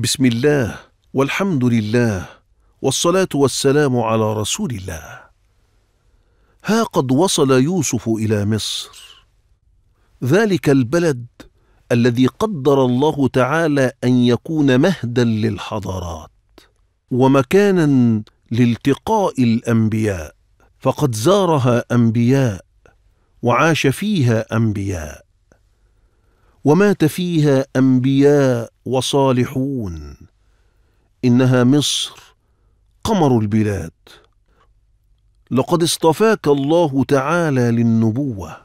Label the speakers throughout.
Speaker 1: بسم الله
Speaker 2: والحمد لله والصلاه والسلام على رسول الله ها قد وصل يوسف الى مصر ذلك البلد الذي قدر الله تعالى ان يكون مهدا للحضارات ومكانا لالتقاء الانبياء فقد زارها انبياء وعاش فيها انبياء ومات فيها انبياء وصالحون انها مصر قمر البلاد لقد اصطفاك الله تعالى للنبوه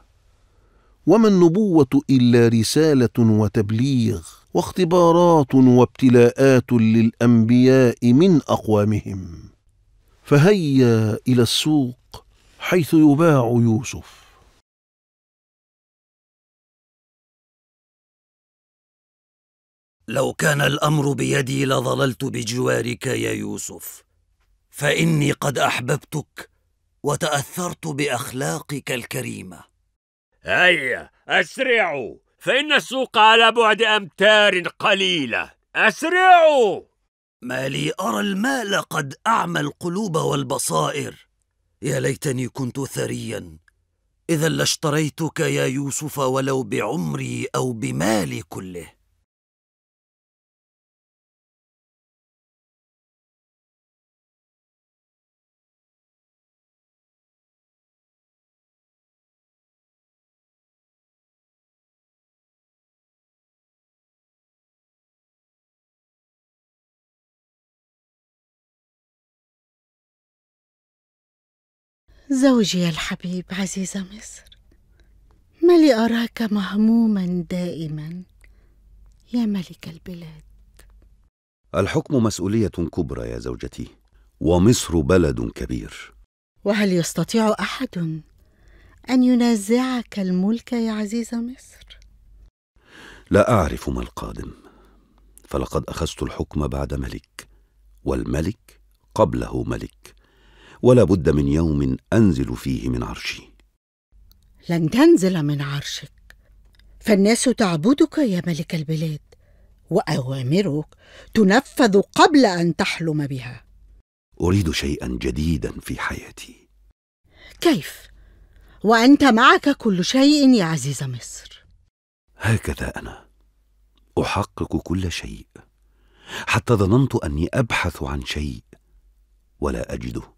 Speaker 2: وما النبوه الا رساله وتبليغ واختبارات وابتلاءات للانبياء من اقوامهم فهيا الى السوق حيث
Speaker 1: يباع يوسف لو كان الامر بيدي لظللت بجوارك
Speaker 3: يا يوسف فاني قد احببتك وتاثرت
Speaker 4: باخلاقك الكريمه هيا اسرعوا فان السوق على بعد امتار قليله اسرعوا ما
Speaker 3: لي ارى المال قد اعمى القلوب والبصائر يا ليتني كنت
Speaker 1: ثريا اذا لاشتريتك يا يوسف ولو بعمري او بمالي كله زوجي الحبيب عزيز مصر ما لي أراك مهموما
Speaker 5: دائما يا ملك البلاد
Speaker 3: الحكم مسؤولية كبرى يا زوجتي ومصر بلد كبير
Speaker 5: وهل يستطيع أحد أن ينازعك الملك يا عزيز مصر؟
Speaker 3: لا أعرف ما القادم فلقد أخذت الحكم بعد ملك والملك قبله ملك ولا بد من يوم أنزل فيه من
Speaker 5: عرشي لن تنزل من عرشك فالناس تعبدك يا ملك البلاد وأوامرك تنفذ قبل أن تحلم بها
Speaker 3: أريد شيئا جديدا في حياتي
Speaker 5: كيف؟ وأنت معك كل شيء يا عزيز مصر
Speaker 3: هكذا أنا أحقق كل شيء حتى ظننت أني أبحث عن شيء ولا أجده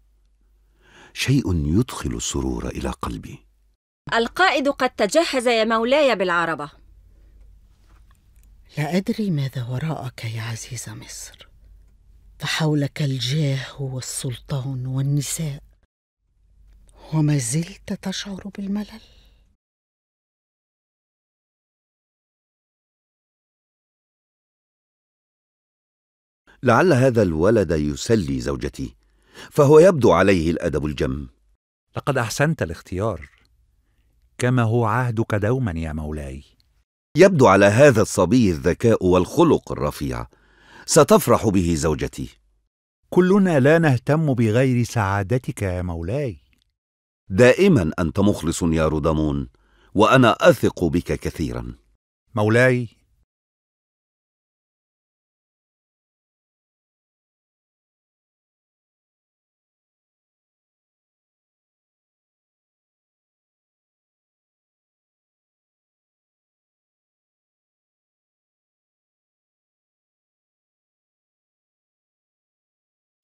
Speaker 3: شيء يدخل السرور
Speaker 5: إلى قلبي القائد قد تجهز يا مولاي بالعربة لا أدري ماذا وراءك يا عزيز مصر فحولك الجاه والسلطان والنساء وما
Speaker 1: زلت تشعر بالملل لعل هذا الولد يسلي زوجتي فهو يبدو عليه الأدب الجم لقد
Speaker 3: أحسنت الاختيار كما هو عهدك دوما يا مولاي يبدو على هذا الصبي الذكاء والخلق الرفيع ستفرح به زوجتي كلنا لا نهتم بغير سعادتك يا مولاي
Speaker 1: دائما أنت مخلص يا رودمون وأنا أثق بك كثيرا مولاي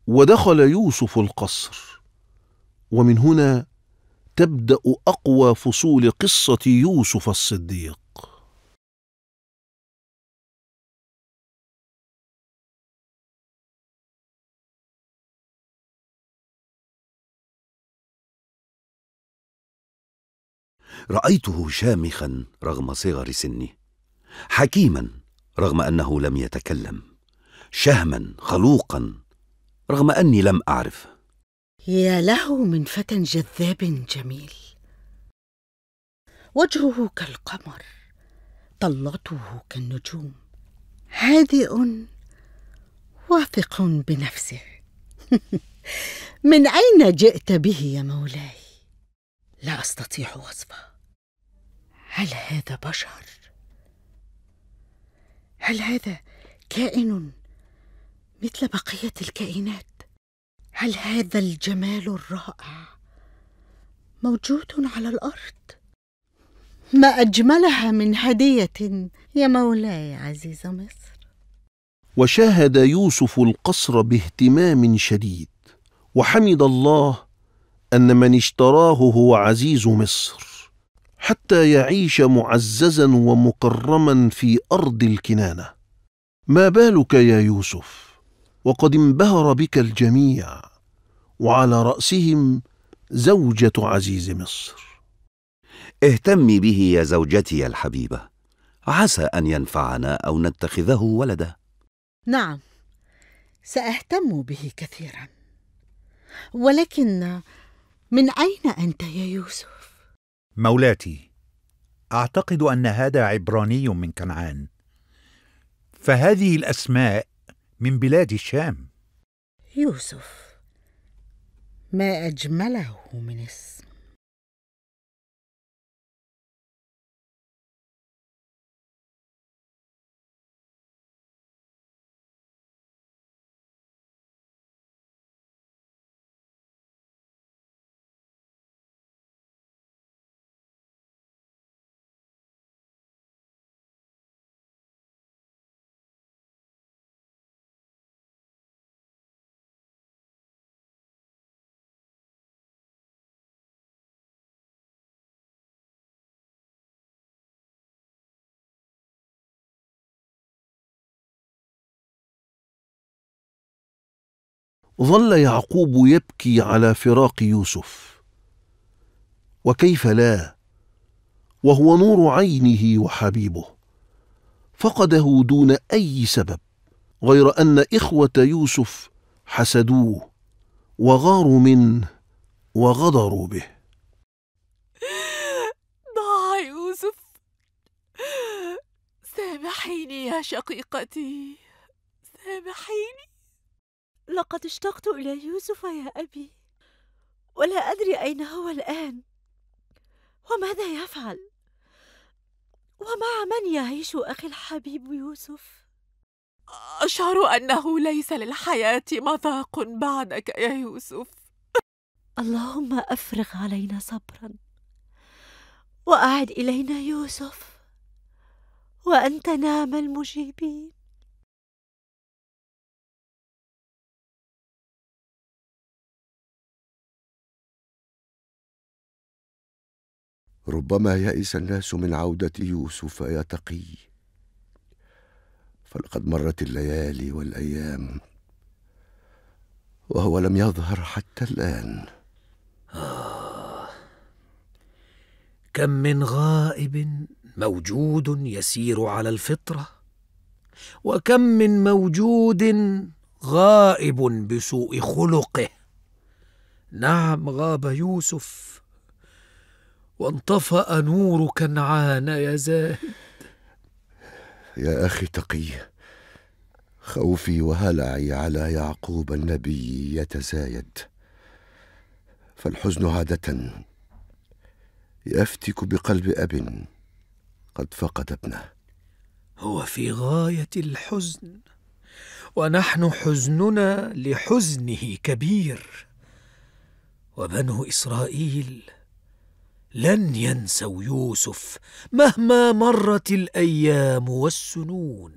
Speaker 1: ودخل يوسف القصر ومن هنا تبدا اقوى فصول قصه يوسف الصديق رايته شامخا رغم صغر سنه
Speaker 3: حكيما رغم انه لم يتكلم شهما خلوقا رغم أني لم أعرف
Speaker 5: يا له من فتى جذاب جميل وجهه كالقمر طلته كالنجوم هادئ واثق بنفسه من اين جئت به يا مولاي لا استطيع وصفه هل هذا بشر هل هذا كائن مثل بقية الكائنات هل هذا الجمال الرائع موجود على الأرض؟ ما أجملها من هدية يا مولاي عزيز مصر
Speaker 2: وشاهد يوسف القصر باهتمام شديد وحمد الله أن من اشتراه هو عزيز مصر حتى يعيش معززا ومكرما في أرض الكنانة ما بالك يا يوسف وقد انبهر بك الجميع وعلى رأسهم زوجة عزيز مصر اهتمي به يا زوجتي الحبيبة عسى
Speaker 3: أن ينفعنا أو نتخذه ولدا
Speaker 5: نعم سأهتم به كثيرا ولكن من أين أنت يا يوسف؟
Speaker 3: مولاتي أعتقد أن هذا عبراني من كنعان فهذه الأسماء من بلاد الشام
Speaker 1: يوسف ما أجمله من اسم ظل يعقوب يبكي على فراق يوسف
Speaker 2: وكيف لا وهو نور عينه وحبيبه فقده دون اي سبب غير ان اخوه يوسف حسدوه وغاروا منه وغدروا به
Speaker 1: ضاع يوسف
Speaker 5: سامحيني يا شقيقتي سامحيني لقد اشتقت إلى يوسف يا أبي ولا أدري أين هو الآن وماذا يفعل ومع من يعيش أخي الحبيب يوسف أشعر أنه ليس للحياة مذاق بعدك يا يوسف اللهم أفرغ علينا
Speaker 1: صبرا وأعد إلينا يوسف وأنت نعم المجيبين ربما يئس الناس من عودة يوسف يا تقي
Speaker 3: فلقد مرت الليالي والأيام وهو لم يظهر حتى الآن آه. كم من غائب موجود يسير على الفطرة وكم من موجود غائب بسوء خلقه نعم غاب يوسف وانطفأ نور كنعان يا زاهد يا أخي تقي خوفي وهلعي على يعقوب النبي يتزايد فالحزن عادة يفتك بقلب أب قد فقد ابنه هو في غاية الحزن ونحن حزننا لحزنه كبير وبنو إسرائيل
Speaker 1: لن ينسوا يوسف مهما مرت الايام والسنون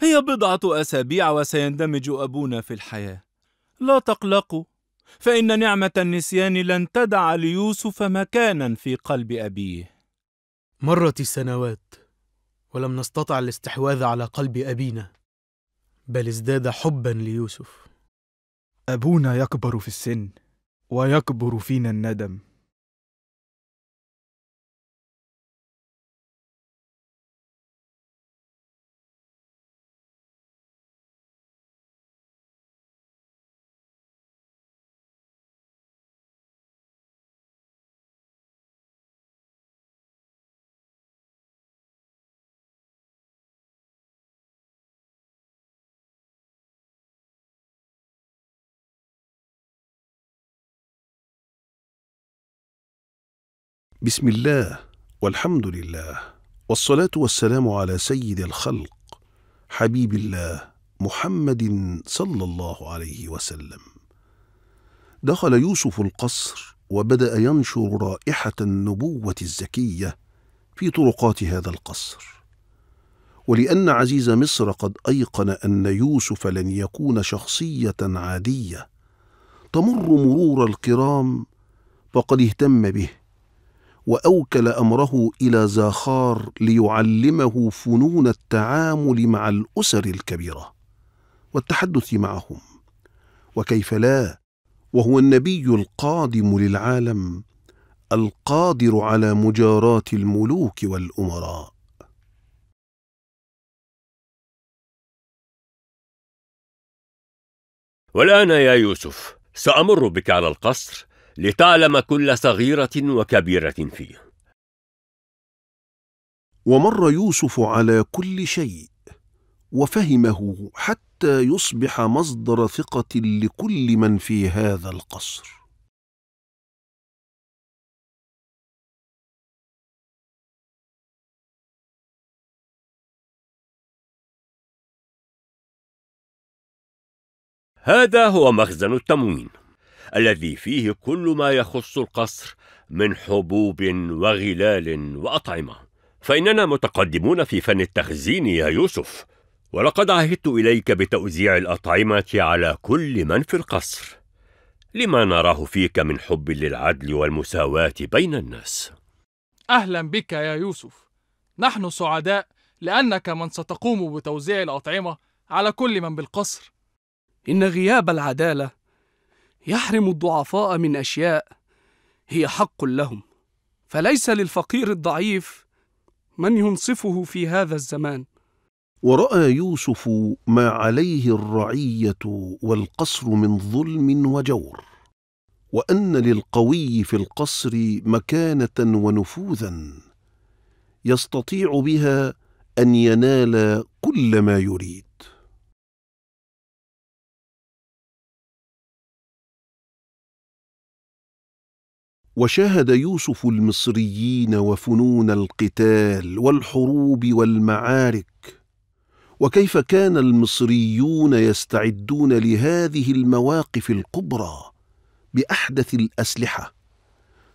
Speaker 1: هي بضعة أسابيع
Speaker 4: وسيندمج أبونا في الحياة. لا تقلقوا، فإن نعمة النسيان لن تدع ليوسف مكانا في قلب أبيه. مرت السنوات، ولم نستطع الاستحواذ على قلب أبينا بل ازداد
Speaker 1: حبا ليوسف أبونا يكبر في السن ويكبر فينا الندم بسم الله والحمد لله
Speaker 2: والصلاة والسلام على سيد الخلق حبيب الله محمد صلى الله عليه وسلم دخل يوسف القصر وبدأ ينشر رائحة النبوة الزكية في طرقات هذا القصر ولأن عزيز مصر قد أيقن أن يوسف لن يكون شخصية عادية تمر مرور الكرام فقد اهتم به واوكل امره الى زاخار ليعلمه فنون التعامل مع الاسر الكبيره والتحدث معهم وكيف لا وهو النبي القادم
Speaker 1: للعالم القادر على مجاراه الملوك والامراء والان يا يوسف سامر بك على القصر
Speaker 4: لتعلم كل صغيرة وكبيرة فيه
Speaker 2: ومر يوسف على كل شيء وفهمه حتى يصبح
Speaker 1: مصدر ثقة لكل من في هذا القصر هذا هو مخزن التموين الذي فيه كل ما
Speaker 4: يخص القصر من حبوب وغلال وأطعمة فإننا متقدمون في فن التخزين يا يوسف ولقد عهدت إليك بتوزيع الأطعمة على كل من في القصر لما نراه فيك من حب للعدل والمساواة بين الناس
Speaker 1: أهلا بك يا يوسف
Speaker 4: نحن سعداء لأنك من ستقوم بتوزيع الأطعمة على كل من بالقصر إن غياب العدالة يحرم الضعفاء من اشياء هي حق لهم فليس للفقير الضعيف من ينصفه في هذا الزمان
Speaker 2: وراى يوسف ما عليه الرعيه والقصر من ظلم وجور وان للقوي في القصر مكانه ونفوذا يستطيع
Speaker 1: بها ان ينال كل ما يريد وشاهد يوسف المصريين وفنون القتال
Speaker 2: والحروب والمعارك وكيف كان المصريون يستعدون لهذه المواقف الكبرى باحدث الاسلحه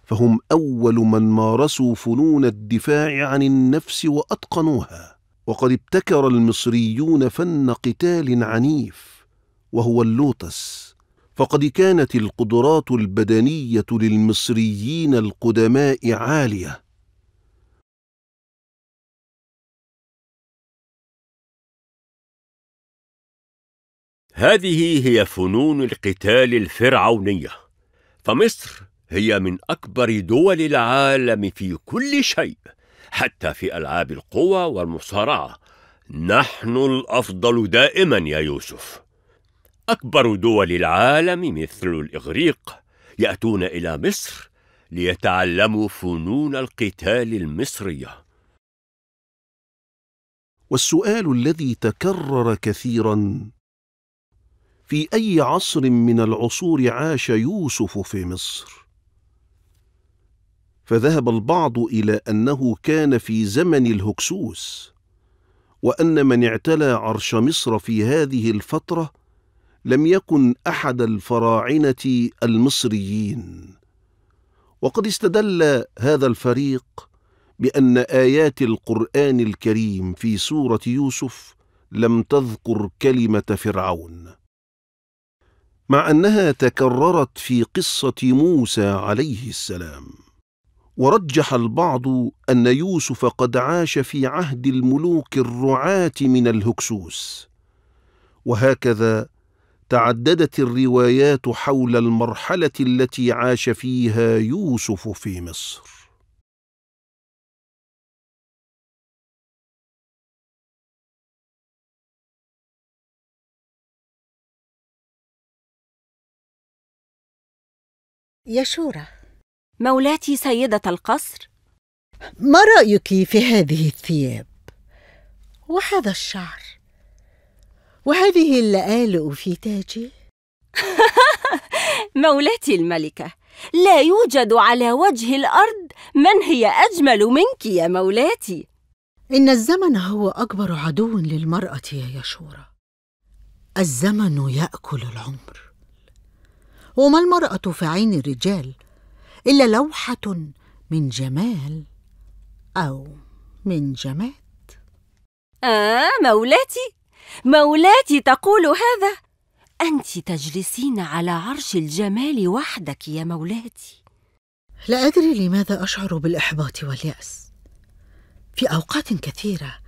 Speaker 2: فهم اول من مارسوا فنون الدفاع عن النفس واتقنوها وقد ابتكر المصريون فن قتال عنيف وهو اللوتس فقد كانت القدرات البدنيه
Speaker 1: للمصريين القدماء عاليه هذه هي فنون القتال الفرعونيه فمصر
Speaker 4: هي من اكبر دول العالم في كل شيء حتى في العاب القوى والمصارعه نحن الافضل دائما يا يوسف أكبر دول العالم مثل الإغريق يأتون إلى مصر ليتعلموا فنون القتال المصرية
Speaker 2: والسؤال الذي تكرر كثيرا في أي عصر من العصور عاش يوسف في مصر؟ فذهب البعض إلى أنه كان في زمن الهكسوس وأن من اعتلى عرش مصر في هذه الفترة لم يكن احد الفراعنه المصريين وقد استدل هذا الفريق بان ايات القران الكريم في سوره يوسف لم تذكر كلمه فرعون مع انها تكررت في قصه موسى عليه السلام ورجح البعض ان يوسف قد عاش في عهد الملوك الرعاه من الهكسوس وهكذا تعددت الروايات حول المرحله التي عاش فيها
Speaker 1: يوسف في مصر يشورة مولاتي سيدة القصر ما رأيك في هذه
Speaker 5: الثياب وهذا الشعر وهذه اللآلؤ في تاجه مولاتي الملكة لا يوجد على وجه الأرض من هي أجمل منك يا مولاتي إن الزمن هو أكبر عدو للمرأة يا يشورة الزمن يأكل العمر وما المرأة في عين الرجال إلا لوحة من جمال أو من جماد آه مولاتي مولاتي تقول هذا انت تجلسين على عرش الجمال وحدك يا مولاتي لا ادري لماذا اشعر بالاحباط والياس في اوقات كثيره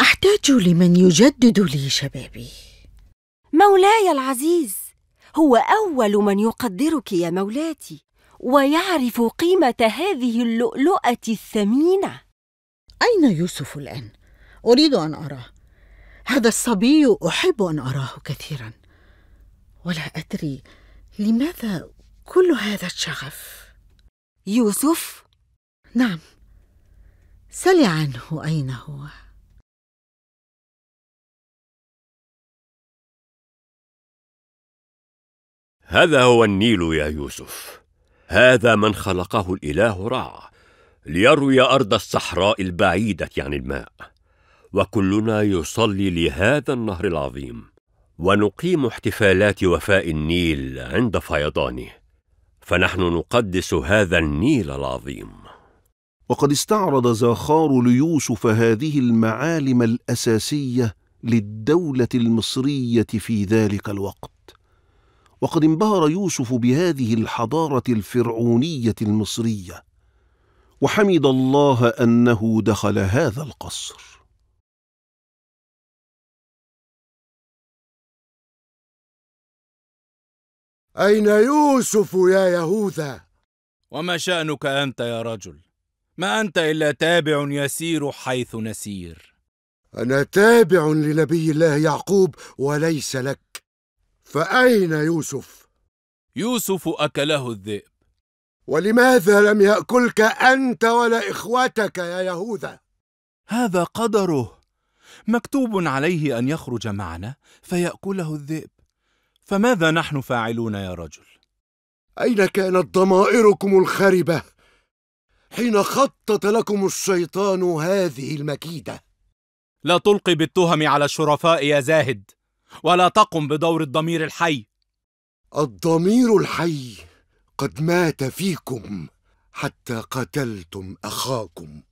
Speaker 5: احتاج لمن يجدد لي شبابي مولاي العزيز هو اول من يقدرك يا مولاتي ويعرف قيمه هذه اللؤلؤه الثمينه اين يوسف الان اريد ان اراه هذا الصبي احب ان اراه كثيرا ولا ادري لماذا كل هذا الشغف
Speaker 1: يوسف نعم سل عنه اين هو هذا هو النيل يا يوسف
Speaker 4: هذا من خلقه الاله راع ليروي ارض الصحراء البعيده عن الماء وكلنا يصلي لهذا النهر العظيم ونقيم احتفالات وفاء النيل عند فيضانه فنحن نقدس هذا النيل العظيم
Speaker 2: وقد استعرض زاخار ليوسف هذه المعالم الاساسيه للدوله المصريه في ذلك الوقت وقد انبهر يوسف بهذه الحضاره الفرعونيه المصريه وحمد الله انه دخل هذا
Speaker 1: القصر أين يوسف يا يهوذا؟
Speaker 4: وما شأنك أنت يا رجل؟ ما أنت إلا تابع يسير حيث نسير
Speaker 3: أنا تابع لنبي الله يعقوب وليس لك فأين يوسف؟
Speaker 4: يوسف أكله الذئب
Speaker 3: ولماذا لم يأكلك أنت ولا إخوتك يا يهوذا؟
Speaker 4: هذا قدره مكتوب عليه أن يخرج معنا فيأكله الذئب فماذا نحن فاعلون يا رجل اين كانت ضمائركم
Speaker 3: الخربه حين خطط لكم الشيطان هذه
Speaker 4: المكيده لا تلقي بالتهم على الشرفاء يا زاهد ولا تقم بدور الضمير الحي
Speaker 3: الضمير الحي قد مات
Speaker 1: فيكم حتى قتلتم اخاكم